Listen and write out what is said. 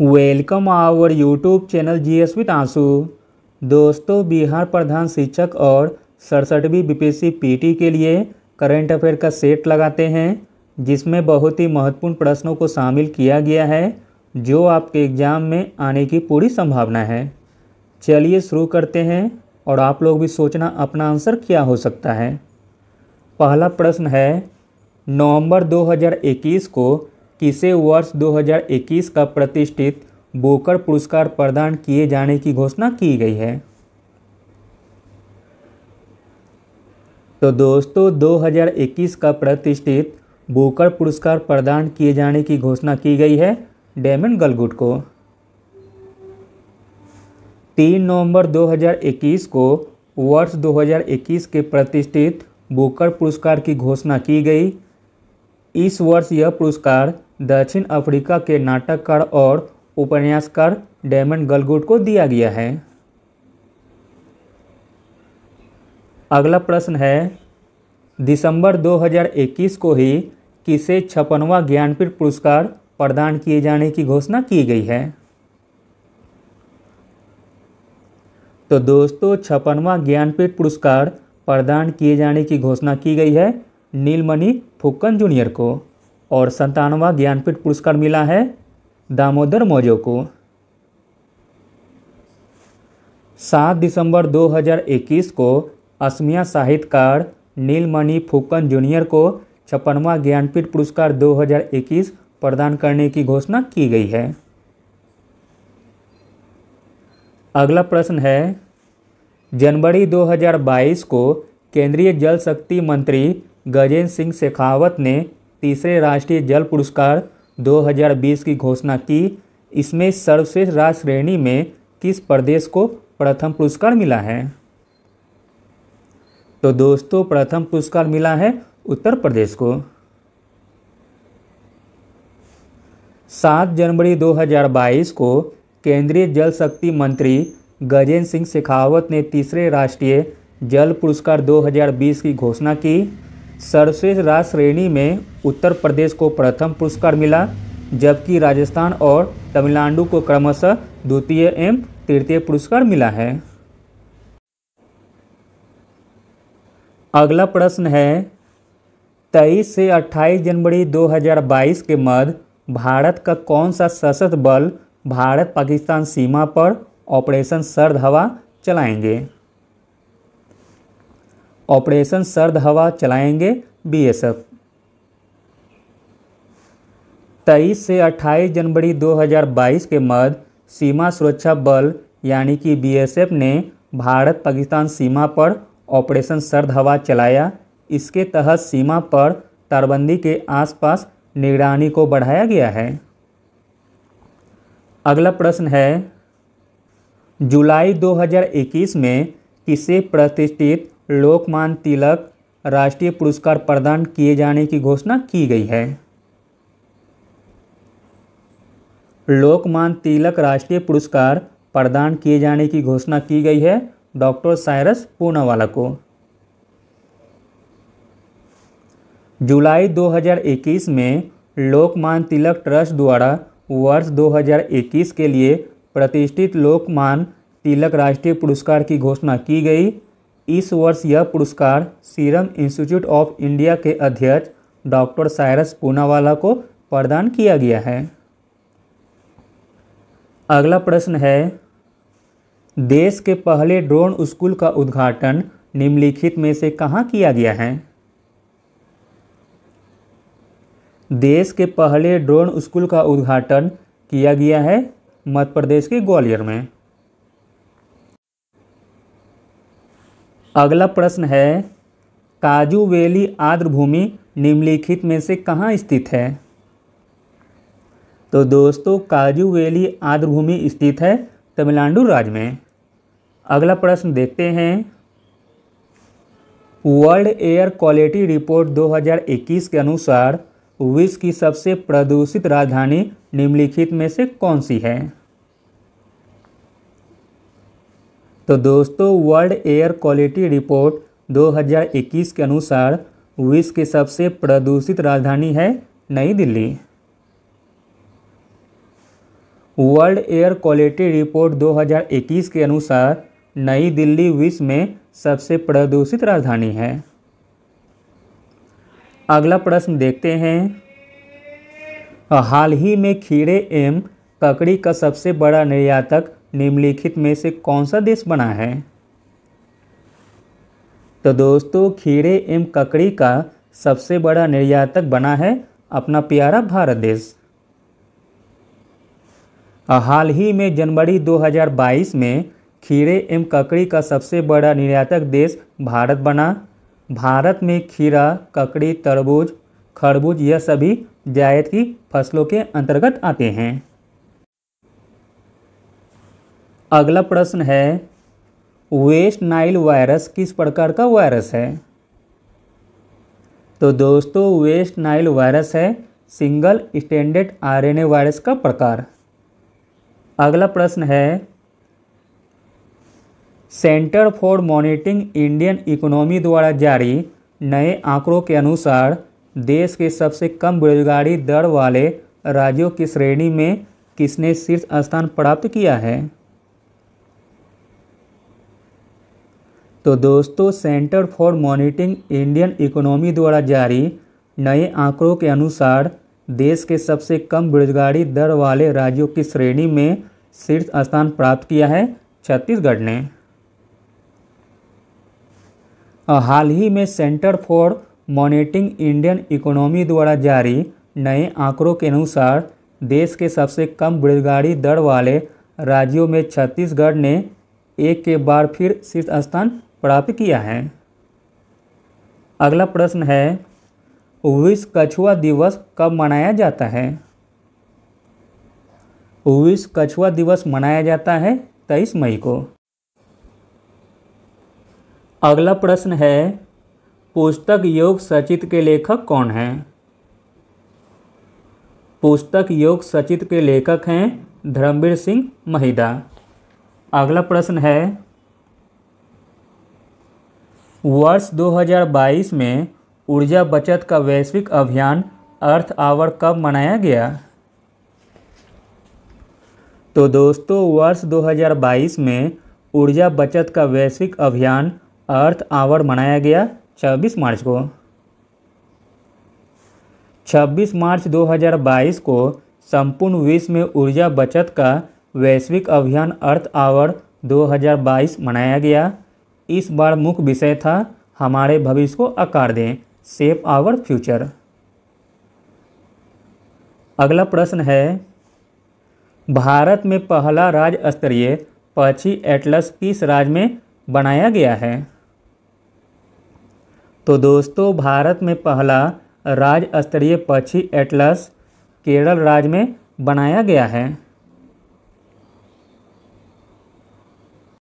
welcome our YouTube channel G S with Ansu दोस्तों बिहार प्रधान शिक्षक और सड़सठवीं पी पीटी के लिए करंट अफेयर का सेट लगाते हैं जिसमें बहुत ही महत्वपूर्ण प्रश्नों को शामिल किया गया है जो आपके एग्ज़ाम में आने की पूरी संभावना है चलिए शुरू करते हैं और आप लोग भी सोचना अपना आंसर क्या हो सकता है पहला प्रश्न है नवंबर 2021 को इसे वर्ष 2021 का प्रतिष्ठित बोकर पुरस्कार प्रदान किए जाने की घोषणा की गई है तो दोस्तों 2021 का प्रतिष्ठित बोकर पुरस्कार प्रदान किए जाने की घोषणा की गई है डेमन गलगुट को तीन नवंबर 2021 को वर्ष 2021 के प्रतिष्ठित बोकर पुरस्कार की घोषणा की गई इस वर्ष यह पुरस्कार दक्षिण अफ्रीका के नाटककार और उपन्यासकार डेमन गलगुट को दिया गया है अगला प्रश्न है दिसंबर 2021 को ही किसे छप्पनवा ज्ञानपीठ पुरस्कार प्रदान किए जाने की घोषणा की गई है तो दोस्तों छप्पनवा ज्ञानपीठ पुरस्कार प्रदान किए जाने की घोषणा की गई है नीलमणि फुक्कन जूनियर को और संतानवा ज्ञानपीठ पुरस्कार मिला है दामोदर मौर्य को सात दिसंबर 2021 को असमिया साहित्यकार नीलमणि फुकन जूनियर को छप्पनवा ज्ञानपीठ पुरस्कार 2021 प्रदान करने की घोषणा की गई है अगला प्रश्न है जनवरी 2022 को केंद्रीय जल शक्ति मंत्री गजेंद्र सिंह शेखावत ने तीसरे राष्ट्रीय जल पुरस्कार 2020 की घोषणा की इसमें सर्वश्रेष्ठ राज्य श्रेणी में किस प्रदेश को प्रथम पुरस्कार मिला है तो दोस्तों प्रथम पुरस्कार मिला है उत्तर प्रदेश को सात जनवरी 2022 को केंद्रीय जल शक्ति मंत्री गजेंद्र सिंह शेखावत ने तीसरे राष्ट्रीय जल पुरस्कार 2020 की घोषणा की सर्वश्रेष्ठ राज्य श्रेणी में उत्तर प्रदेश को प्रथम पुरस्कार मिला जबकि राजस्थान और तमिलनाडु को क्रमशः द्वितीय एवं तृतीय पुरस्कार मिला है अगला प्रश्न है तेईस से अट्ठाईस जनवरी 2022 के मध्य भारत का कौन सा सशस्त्र बल भारत पाकिस्तान सीमा पर ऑपरेशन सर्द हवा चलाएंगे ऑपरेशन सर्द हवा चलाएंगे बीएसएफ 23 से 28 जनवरी 2022 के मध्य सीमा सुरक्षा बल यानी कि बीएसएफ ने भारत पाकिस्तान सीमा पर ऑपरेशन सर्द हवा चलाया इसके तहत सीमा पर तारबंदी के आसपास निगरानी को बढ़ाया गया है अगला प्रश्न है जुलाई 2021 में किसे प्रतिष्ठित लोकमान तिलक राष्ट्रीय पुरस्कार प्रदान किए जाने की घोषणा की गई है लोकमान तिलक राष्ट्रीय पुरस्कार प्रदान किए जाने की घोषणा की गई है डॉक्टर साइरस पूनावाला को जुलाई 2021 में लोकमान तिलक ट्रस्ट द्वारा वर्ष 2021 के लिए प्रतिष्ठित लोकमान तिलक राष्ट्रीय पुरस्कार की घोषणा की गई इस वर्ष यह पुरस्कार सीरम इंस्टीट्यूट ऑफ इंडिया के अध्यक्ष डॉक्टर सायरस पूनावाला को प्रदान किया गया है अगला प्रश्न है देश के पहले ड्रोन स्कूल का उद्घाटन निम्नलिखित में से कहाँ किया गया है देश के पहले ड्रोन स्कूल का उद्घाटन किया गया है मध्य प्रदेश के ग्वालियर में अगला प्रश्न है काजू वैली आर्द्रभूमि निम्नलिखित में से कहाँ स्थित है तो दोस्तों काजू वैली आर्द्रभूमि स्थित है तमिलनाडु राज्य में अगला प्रश्न देखते हैं वर्ल्ड एयर क्वालिटी रिपोर्ट 2021 के अनुसार विश्व की सबसे प्रदूषित राजधानी निम्नलिखित में से कौन सी है तो दोस्तों वर्ल्ड एयर क्वालिटी रिपोर्ट 2021 के अनुसार विश्व की सबसे प्रदूषित राजधानी है New Delhi world air quality report 2021 के अनुसार नई दिल्ली विश्व में सबसे प्रदूषित राजधानी है अगला प्रश्न देखते हैं हाल ही में खीरे एवं ककड़ी का सबसे बड़ा निर्यातक निम्नलिखित में से कौन सा देश बना है तो दोस्तों खीरे एवं ककड़ी का सबसे बड़ा निर्यातक बना है अपना प्यारा भारत देश हाल ही में जनवरी 2022 में खीरे एवं ककड़ी का सबसे बड़ा निर्यातक देश भारत बना भारत में खीरा ककड़ी तरबूज खरबूज यह सभी जायद की फसलों के अंतर्गत आते हैं अगला प्रश्न है वेस्ट नाइल वायरस किस प्रकार का वायरस है तो दोस्तों वेस्ट नाइल वायरस है सिंगल स्टैंडर्ड आरएनए वायरस का प्रकार अगला प्रश्न है Centre for Monitoring Indian Economy द्वारा जारी नए आंकड़ों के अनुसार देश के सबसे कम बेरोजगारी दर वाले राज्यों की श्रेणी में किसने शीर्ष स्थान प्राप्त किया है तो दोस्तों Centre for Monitoring Indian Economy द्वारा जारी नए आंकड़ों के अनुसार देश के सबसे कम बेरोजगारी दर वाले राज्यों की श्रेणी में शीर्ष स्थान प्राप्त किया है छत्तीसगढ़ ने हाल ही में Centre for Monitoring Indian Economy द्वारा जारी नए आंकड़ों के अनुसार देश के सबसे कम बेरोजगारी दर वाले राज्यों में छत्तीसगढ़ ने एक के बार फिर शीर्ष स्थान प्राप्त किया है अगला प्रश्न है विश्व कछुआ दिवस कब मनाया जाता है विश्व कछुआ दिवस मनाया जाता है तेईस मई को अगला प्रश्न है पुस्तक योग सचित के लेखक कौन हैं पुस्तक योग सचित के लेखक हैं धर्मवीर सिंह महिदा अगला प्रश्न है वर्ष 2022 में ऊर्जा बचत का वैश्विक अभियान अर्थ आवर कब मनाया गया तो दोस्तों वर्ष 2022 में ऊर्जा बचत का वैश्विक अभियान अर्थ आवर मनाया गया 26 मार्च को 26 मार्च 2022 को संपूर्ण विश्व में ऊर्जा बचत का वैश्विक अभियान अर्थ आवर 2022 मनाया गया इस बार मुख्य विषय था हमारे भविष्य को आकार दें सेफ आवर फ्यूचर अगला प्रश्न है भारत में पहला राज्य स्तरीय पक्षी एटलस किस राज्य में बनाया गया है तो दोस्तों भारत में पहला राज्य स्तरीय पक्षी एटलस केरल राज्य में बनाया गया है